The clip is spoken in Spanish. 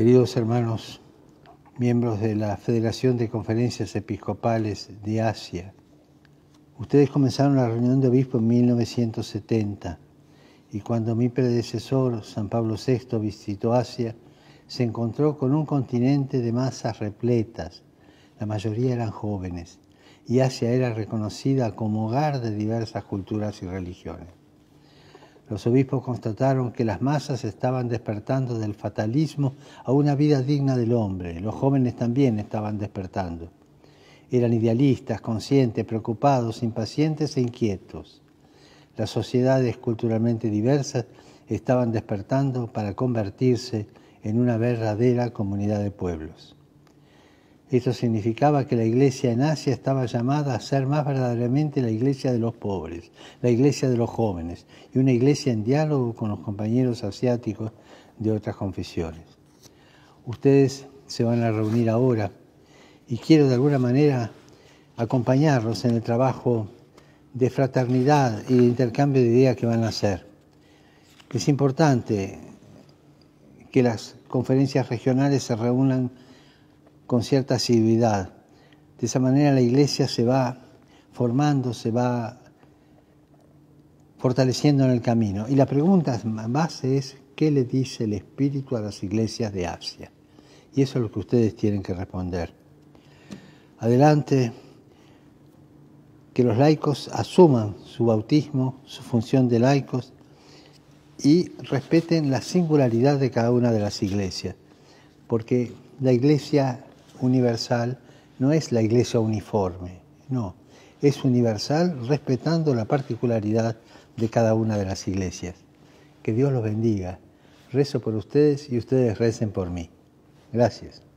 Queridos hermanos, miembros de la Federación de Conferencias Episcopales de Asia, ustedes comenzaron la reunión de obispos en 1970 y cuando mi predecesor, San Pablo VI, visitó Asia, se encontró con un continente de masas repletas, la mayoría eran jóvenes, y Asia era reconocida como hogar de diversas culturas y religiones. Los obispos constataron que las masas estaban despertando del fatalismo a una vida digna del hombre. Los jóvenes también estaban despertando. Eran idealistas, conscientes, preocupados, impacientes e inquietos. Las sociedades culturalmente diversas estaban despertando para convertirse en una verdadera comunidad de pueblos. Esto significaba que la iglesia en Asia estaba llamada a ser más verdaderamente la iglesia de los pobres, la iglesia de los jóvenes y una iglesia en diálogo con los compañeros asiáticos de otras confesiones. Ustedes se van a reunir ahora y quiero de alguna manera acompañarlos en el trabajo de fraternidad y de intercambio de ideas que van a hacer. Es importante que las conferencias regionales se reúnan con cierta asiduidad. De esa manera la iglesia se va formando, se va fortaleciendo en el camino. Y la pregunta base es, ¿qué le dice el Espíritu a las iglesias de Asia? Y eso es lo que ustedes tienen que responder. Adelante, que los laicos asuman su bautismo, su función de laicos, y respeten la singularidad de cada una de las iglesias, porque la iglesia universal no es la iglesia uniforme, no, es universal respetando la particularidad de cada una de las iglesias. Que Dios los bendiga. Rezo por ustedes y ustedes recen por mí. Gracias.